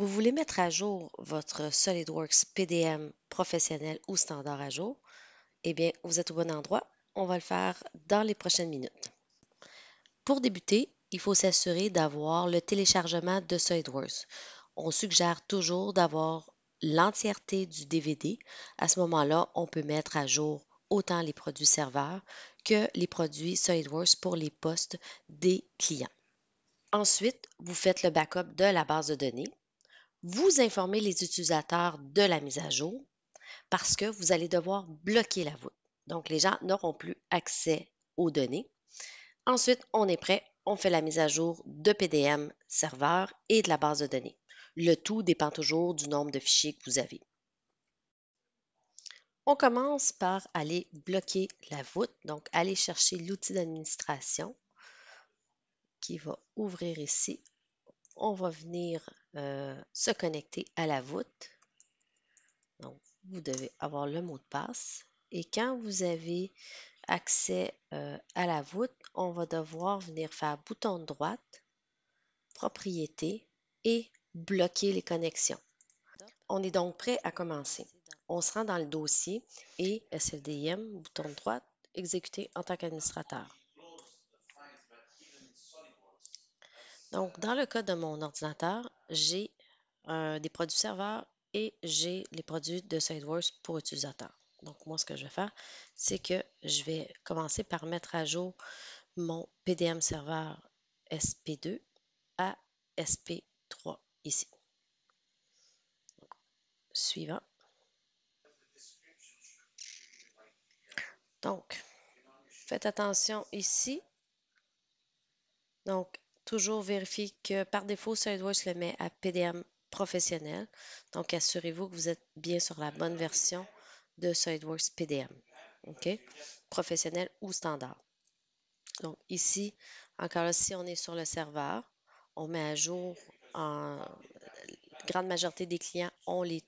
Vous voulez mettre à jour votre SolidWorks PDM professionnel ou standard à jour? Eh bien, vous êtes au bon endroit. On va le faire dans les prochaines minutes. Pour débuter, il faut s'assurer d'avoir le téléchargement de SolidWorks. On suggère toujours d'avoir l'entièreté du DVD. À ce moment-là, on peut mettre à jour autant les produits serveurs que les produits SolidWorks pour les postes des clients. Ensuite, vous faites le backup de la base de données vous informez les utilisateurs de la mise à jour parce que vous allez devoir bloquer la voûte. Donc, les gens n'auront plus accès aux données. Ensuite, on est prêt, on fait la mise à jour de PDM serveur et de la base de données. Le tout dépend toujours du nombre de fichiers que vous avez. On commence par aller bloquer la voûte, donc aller chercher l'outil d'administration qui va ouvrir ici on va venir euh, se connecter à la voûte. Donc, vous devez avoir le mot de passe. Et quand vous avez accès euh, à la voûte, on va devoir venir faire bouton de droite, propriété et bloquer les connexions. On est donc prêt à commencer. On se rend dans le dossier et SLDM, bouton de droite, exécuter en tant qu'administrateur. Donc, dans le cas de mon ordinateur, j'ai euh, des produits serveurs et j'ai les produits de SideWorks pour utilisateur. Donc, moi, ce que je vais faire, c'est que je vais commencer par mettre à jour mon PDM serveur SP2 à SP3 ici. suivant. Donc, faites attention ici. Donc, toujours vérifier que par défaut, SideWorks le met à PDM professionnel. Donc, assurez-vous que vous êtes bien sur la bonne version de SideWorks PDM. OK? Professionnel ou standard. Donc, ici, encore là, si on est sur le serveur, on met à jour en grande majorité des clients, on les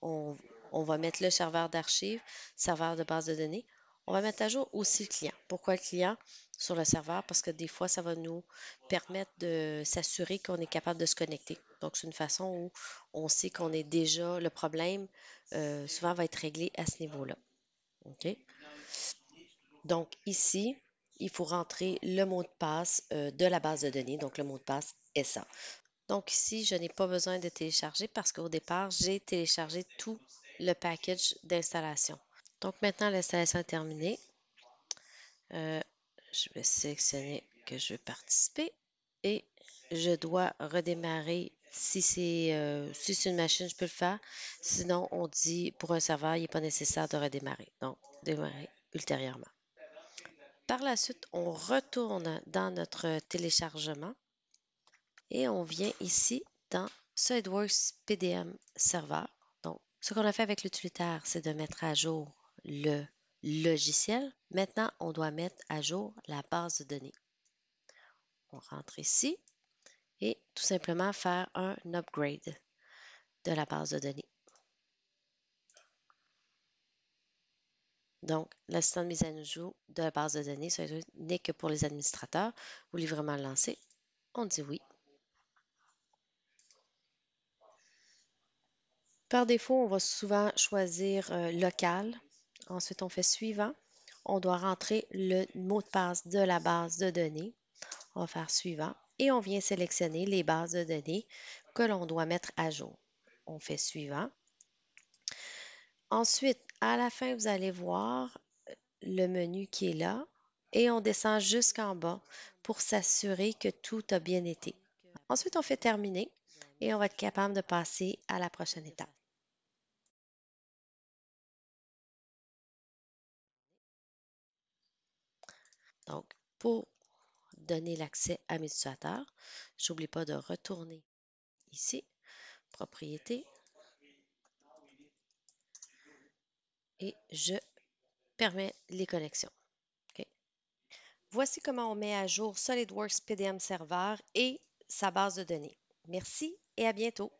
on va mettre le serveur d'archives, serveur de base de données. On va mettre à jour aussi le client. Pourquoi le client sur le serveur? Parce que des fois, ça va nous permettre de s'assurer qu'on est capable de se connecter. Donc, c'est une façon où on sait qu'on est déjà, le problème euh, souvent va être réglé à ce niveau-là. OK? Donc, ici, il faut rentrer le mot de passe euh, de la base de données, donc le mot de passe est ça. Donc ici, je n'ai pas besoin de télécharger parce qu'au départ, j'ai téléchargé tout le package d'installation. Donc maintenant, l'installation est terminée. Euh, je vais sélectionner que je veux participer et je dois redémarrer. Euh, si c'est une machine, je peux le faire. Sinon, on dit pour un serveur, il n'est pas nécessaire de redémarrer. Donc, démarrer ultérieurement. Par la suite, on retourne dans notre téléchargement et on vient ici dans SolidWorks PDM Server. Donc, ce qu'on a fait avec l'utilitaire, c'est de mettre à jour le logiciel. Maintenant, on doit mettre à jour la base de données. On rentre ici et tout simplement faire un upgrade de la base de données. Donc, l'assistant de mise à jour de la base de données n'est que pour les administrateurs. Vous Voulez vraiment le lancer? On dit oui. Par défaut, on va souvent choisir euh, local Ensuite, on fait suivant. On doit rentrer le mot de passe de la base de données. On va faire suivant et on vient sélectionner les bases de données que l'on doit mettre à jour. On fait suivant. Ensuite, à la fin, vous allez voir le menu qui est là et on descend jusqu'en bas pour s'assurer que tout a bien été. Ensuite, on fait terminer et on va être capable de passer à la prochaine étape. Donc, pour donner l'accès à mes utilisateurs, j'oublie pas de retourner ici, propriété, et je permets les connexions. Voici comment on met à jour SolidWorks PDM Server et sa base de données. Merci et à bientôt.